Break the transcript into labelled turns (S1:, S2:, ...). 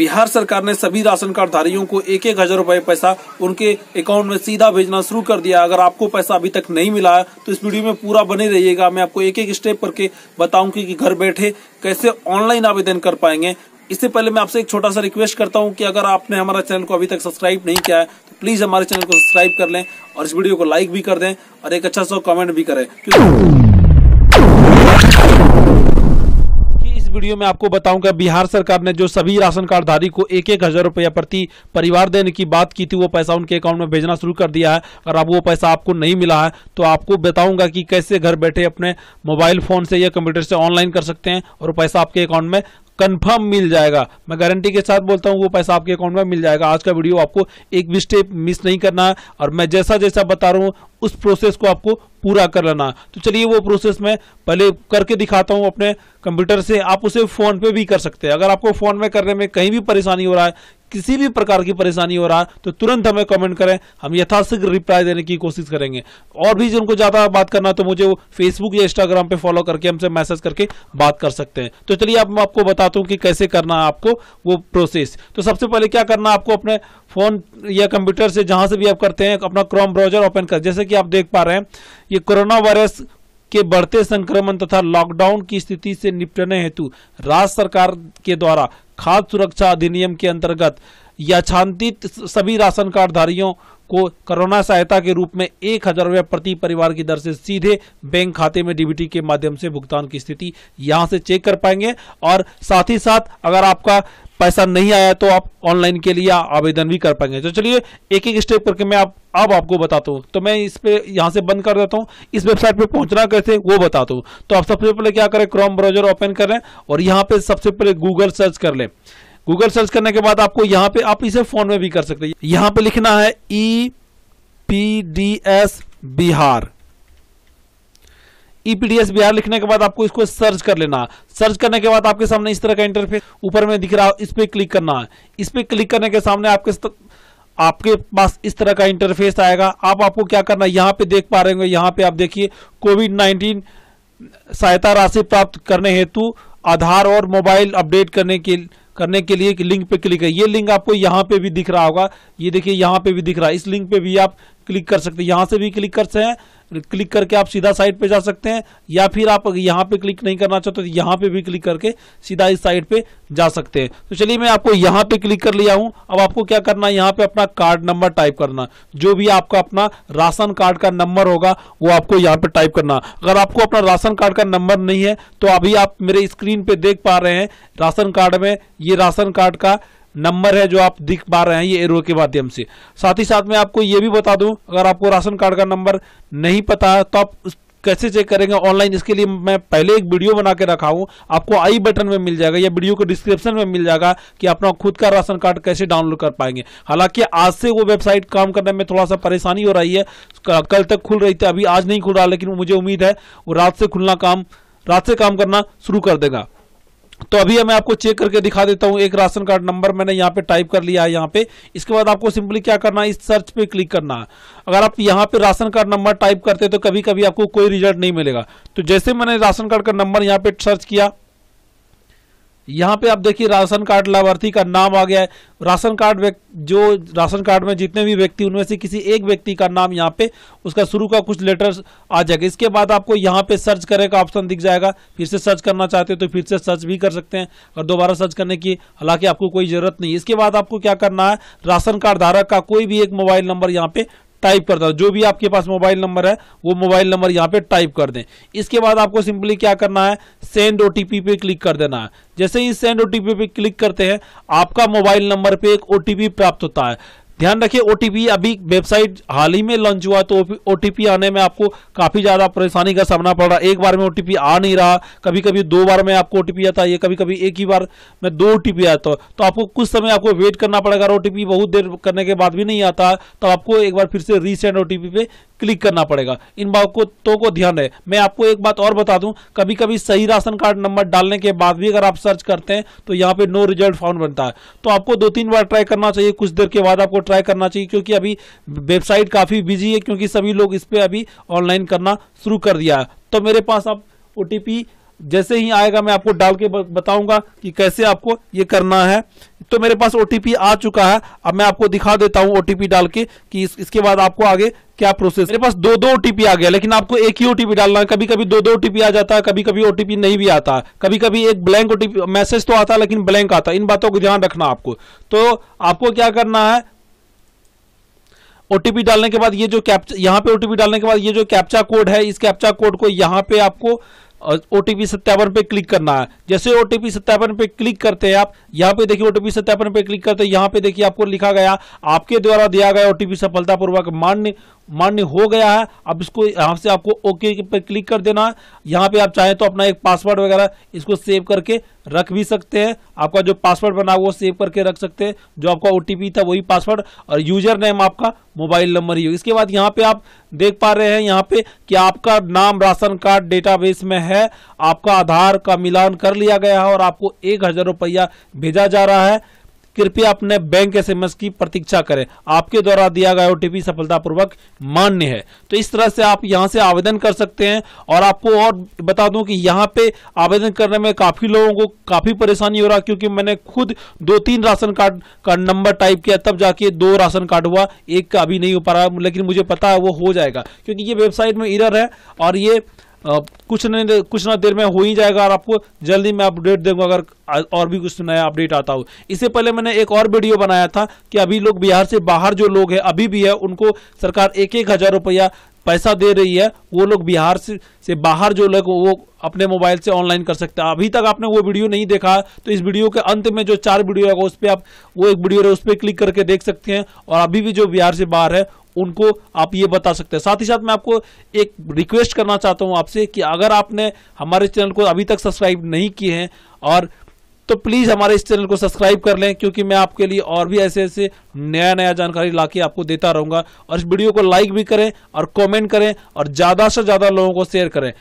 S1: बिहार सरकार ने सभी राशन कार्ड धारियों को एक एक हजार रूपए पैसा उनके अकाउंट में सीधा भेजना शुरू कर दिया अगर आपको पैसा अभी तक नहीं मिला है तो इस वीडियो में पूरा बने रहिएगा मैं आपको एक एक स्टेप करके बताऊंगी कि घर बैठे कैसे ऑनलाइन आवेदन कर पाएंगे इससे पहले मैं आपसे एक छोटा सा रिक्वेस्ट करता हूँ की अगर आपने हमारा चैनल को अभी तक सब्सक्राइब नहीं किया है तो प्लीज हमारे चैनल को सब्सक्राइब कर लें और इस वीडियो को लाइक भी कर दें और एक अच्छा सा कॉमेंट भी करें वीडियो में आपको बताऊंगा बिहार सरकार ने जो सभी राशन कार्डधारी को एक एक हज़ार रुपया प्रति परिवार देने की बात की थी वो पैसा उनके अकाउंट में भेजना शुरू कर दिया है और अब वो पैसा आपको नहीं मिला है तो आपको बताऊंगा कि कैसे घर बैठे अपने मोबाइल फ़ोन से या कंप्यूटर से ऑनलाइन कर सकते हैं और पैसा आपके अकाउंट में कंफर्म मिल जाएगा मैं गारंटी के साथ बोलता हूँ वो पैसा आपके अकाउंट में मिल जाएगा आज का वीडियो आपको एक भी स्टेप मिस नहीं करना है और मैं जैसा जैसा बता रहा हूँ उस प्रोसेस को आपको पूरा कर लेना तो चलिए वो प्रोसेस मैं पहले करके दिखाता हूँ अपने कंप्यूटर से आप उसे फ़ोन पे भी कर सकते हैं अगर आपको फ़ोन में करने में कहीं भी परेशानी हो रहा है किसी भी प्रकार की परेशानी हो रहा है तो तुरंत हमें कमेंट करें हम यथाशीघ्र रिप्लाई देने की कोशिश करेंगे और भी जिनको ज़्यादा बात करना तो मुझे वो फेसबुक या इंस्टाग्राम पे फॉलो करके हमसे मैसेज करके बात कर सकते हैं तो चलिए अब मैं आपको बताता हूँ कि कैसे करना है आपको वो प्रोसेस तो सबसे पहले क्या करना आपको अपने फ़ोन या कंप्यूटर से जहाँ से भी आप करते हैं अपना क्रोम ब्राउजर ओपन कर जैसे कि आप देख पा रहे हैं ये कोरोना वायरस के बढ़ते संक्रमण तथा लॉकडाउन की स्थिति से निपटने हेतु राज्य सरकार के द्वारा खाद्य सुरक्षा अधिनियम के अंतर्गत याछांतित सभी राशन कार्डधारियों को कोरोना सहायता के रूप में एक हजार रुपये प्रति परिवार की दर से सीधे बैंक खाते में डीबीटी के माध्यम से भुगतान की स्थिति यहां से चेक कर पाएंगे और साथ ही साथ अगर आपका पैसा नहीं आया तो आप ऑनलाइन के लिए आवेदन भी कर पाएंगे तो चलिए एक एक स्टेप करके मैं आप अब आपको बताता हूँ तो मैं इस पे यहाँ से बंद कर देता हूँ इस वेबसाइट पे पहुंचना कैसे वो बताता हूँ तो आप सबसे पहले क्या करें क्रोम ब्राउजर ओपन करें और यहाँ पे सबसे पहले गूगल सर्च कर लें गूगल सर्च करने के बाद आपको यहाँ पे आप इसे फोन में भी कर सकते यहाँ पे लिखना है E P D S Bihar EPDS e Bihar लिखने के बाद आपको इसको सर्च कर लेना सर्च करने के बाद आपके सामने इस तरह का इंटरफेस ऊपर में दिख रहा है इस पर क्लिक करना है इस पर क्लिक करने के सामने आपके स्तर... आपके पास इस तरह का इंटरफेस आएगा आप आपको क्या करना यहाँ पे देख पा रहे होंगे यहाँ पे आप देखिए कोविड नाइन्टीन सहायता राशि प्राप्त करने हेतु आधार और मोबाइल अपडेट करने के करने के लिए एक लिंक पे क्लिक है ये लिंक आपको यहाँ पे भी दिख रहा होगा ये देखिए यहाँ पे भी दिख रहा है इस लिंक पे भी आप क्लिक कर सकते हैं यहाँ से भी क्लिक कर सकते हैं क्लिक करके आप सीधा साइट पे जा सकते हैं या फिर आप यहाँ पे क्लिक नहीं करना चाहते तो यहाँ पे भी क्लिक करके सीधा इस साइट पे जा सकते हैं तो चलिए मैं आपको यहाँ पे क्लिक कर लिया हूँ अब आपको क्या करना है यहाँ पे अपना कार्ड नंबर टाइप करना जो भी आपका अपना राशन कार्ड का नंबर होगा वो आपको यहाँ पे टाइप करना अगर आपको अपना राशन कार्ड का नंबर नहीं है तो अभी आप मेरे स्क्रीन पे देख पा रहे हैं राशन कार्ड में ये राशन कार्ड का नंबर है जो आप दिख पा रहे हैं ये एरो के माध्यम से साथ ही साथ में आपको ये भी बता दूं अगर आपको राशन कार्ड का नंबर नहीं पता तो आप कैसे चेक करेंगे ऑनलाइन इसके लिए मैं पहले एक वीडियो बना के रखा हूँ आपको आई बटन में मिल जाएगा या वीडियो को डिस्क्रिप्शन में मिल जाएगा कि अपना खुद का राशन कार्ड कैसे डाउनलोड कर पाएंगे हालांकि आज से वो वेबसाइट काम करने में थोड़ा सा परेशानी हो रही है कल तक खुल रही थी अभी आज नहीं खुल रहा लेकिन मुझे उम्मीद है वो रात से खुलना काम रात से काम करना शुरू कर देगा तो अभी मैं आपको चेक करके दिखा देता हूँ एक राशन कार्ड नंबर मैंने यहाँ पे टाइप कर लिया है यहाँ पे इसके बाद आपको सिंपली क्या करना है इस सर्च पे क्लिक करना है अगर आप यहाँ पे राशन कार्ड नंबर टाइप करते तो कभी कभी आपको कोई रिजल्ट नहीं मिलेगा तो जैसे मैंने राशन कार्ड का नंबर यहाँ पे सर्च किया यहाँ पे आप देखिए राशन कार्ड लाभार्थी का नाम आ गया है राशन कार्ड जो राशन कार्ड में जितने भी व्यक्ति उनमें से किसी एक व्यक्ति का नाम यहाँ पे उसका शुरू का कुछ लेटर्स आ जाएगा इसके बाद आपको यहाँ पे सर्च करे का ऑप्शन दिख जाएगा फिर से सर्च करना चाहते हो तो फिर से सर्च भी कर सकते हैं और दोबारा सर्च करने की हालांकि आपको कोई ज़रूरत नहीं इसके बाद आपको क्या करना है राशन कार्ड धारक का कोई भी एक मोबाइल नंबर यहाँ पे टाइप करता हूँ जो भी आपके पास मोबाइल नंबर है वो मोबाइल नंबर यहाँ पे टाइप कर दें इसके बाद आपको सिंपली क्या करना है सेंड ओ पे क्लिक कर देना है जैसे ही सेंड ओटीपी पे क्लिक करते हैं आपका मोबाइल नंबर पे एक ओटीपी प्राप्त होता है ध्यान रखिए ओटीपी अभी वेबसाइट हाल ही में लॉन्च हुआ तो ओटीपी आने में आपको काफ़ी ज़्यादा परेशानी का सामना पड़ रहा है एक बार में ओटीपी आ नहीं रहा कभी कभी दो बार में आपको ओटीपी आता है कभी कभी एक ही बार में दो ओटीपी आता है तो आपको कुछ समय आपको वेट करना पड़ेगा अगर ओटीपी बहुत देर करने के बाद भी नहीं आता तो आपको एक बार फिर से रीसेंट ओटीपी पे क्लिक करना पड़ेगा इन बातों को तो ध्यान रहे मैं आपको एक बात और बता दूं कभी कभी सही राशन कार्ड नंबर डालने के बाद भी अगर आप सर्च करते हैं तो यहाँ पे नो रिजल्ट फाउंड बनता है तो आपको दो तीन बार ट्राई करना चाहिए कुछ देर के बाद आपको ट्राई करना चाहिए क्योंकि अभी वेबसाइट काफ़ी बिजी है क्योंकि सभी लोग इस पर अभी ऑनलाइन करना शुरू कर दिया है तो मेरे पास अब ओ जैसे ही आएगा मैं आपको डाल के बताऊंगा कि कैसे आपको ये करना है तो मेरे पास ओ आ चुका है अब मैं आपको दिखा देता हूँ ओ डाल के कि इस, इसके बाद आपको आगे क्या प्रोसेस मेरे पास दो दो ओटीपी आ गया लेकिन आपको एक ही ओटीपी डालना है कभी कभी दो दो ओटीपी आ जाता है कभी कभी ओटीपी नहीं भी आता कभी कभी एक ब्लैंक ओटीपी मैसेज तो आता है लेकिन ब्लैंक आता है इन बातों को ध्यान रखना आपको तो आपको क्या करना है ओटीपी डालने के बाद ये जो कैप्चा यहाँ पे ओटीपी डालने के बाद ये जो कैप्चा कोड है इस कैप्चा कोड को यहाँ पे आपको ओटीपी सत्यापन पे क्लिक करना है जैसे ओटीपी सत्यापन पे क्लिक करते हैं आप यहाँ पे देखिए ओटीपी सत्यापन पे क्लिक करते हैं यहाँ पे देखिए आपको लिखा गया आपके द्वारा दिया गया ओटीपी सफलतापूर्वक मान्य मान्य हो गया है अब इसको यहाँ से आपको ओके पर क्लिक कर देना है यहाँ पे आप चाहें तो अपना एक पासवर्ड वगैरह इसको सेव करके रख भी सकते हैं आपका जो पासवर्ड बना वो सेव करके रख सकते हैं जो आपका ओ था वही पासवर्ड और यूजर नेम आपका मोबाइल नंबर ही हो इसके बाद यहाँ पे आप देख पा रहे हैं यहाँ पे कि आपका नाम राशन कार्ड डेटाबेस में है आपका आधार का मिलान कर लिया गया है और आपको एक हज़ार रुपया भेजा जा रहा है कृपया अपने बैंक एसएमएस की प्रतीक्षा करें आपके द्वारा दिया गया ओटीपी सफलतापूर्वक मान्य है तो इस तरह से आप यहाँ से आवेदन कर सकते हैं और आपको और बता दूं कि यहां पे आवेदन करने में काफी लोगों को काफी परेशानी हो रहा क्योंकि मैंने खुद दो तीन राशन कार्ड का नंबर टाइप किया तब जाके दो राशन कार्ड हुआ एक का अभी नहीं हो पा रहा लेकिन मुझे पता है वो हो जाएगा क्योंकि ये वेबसाइट में इरर है और ये कुछ नहीं कुछ ना देर में हो ही जाएगा और आपको जल्दी मैं अपडेट दूंगा अगर और भी कुछ नया अपडेट आता हो इससे पहले मैंने एक और वीडियो बनाया था कि अभी लोग बिहार से बाहर जो लोग हैं अभी भी है उनको सरकार एक एक हज़ार रुपया पैसा दे रही है वो लोग बिहार से से बाहर जो लोग वो अपने मोबाइल से ऑनलाइन कर सकते हैं अभी तक आपने वो वीडियो नहीं देखा तो इस वीडियो के अंत में जो चार वीडियो है उस पर आप वो एक वीडियो है उस पर क्लिक करके देख सकते हैं और अभी भी जो बिहार से बाहर है उनको आप ये बता सकते हैं साथ ही साथ मैं आपको एक रिक्वेस्ट करना चाहता हूँ आपसे कि अगर आपने हमारे चैनल को अभी तक सब्सक्राइब नहीं किए हैं और तो प्लीज़ हमारे इस चैनल को सब्सक्राइब कर लें क्योंकि मैं आपके लिए और भी ऐसे ऐसे नया नया जानकारी ला के आपको देता रहूँगा और इस वीडियो को लाइक भी करें और कॉमेंट करें और ज़्यादा से ज़्यादा लोगों को शेयर करें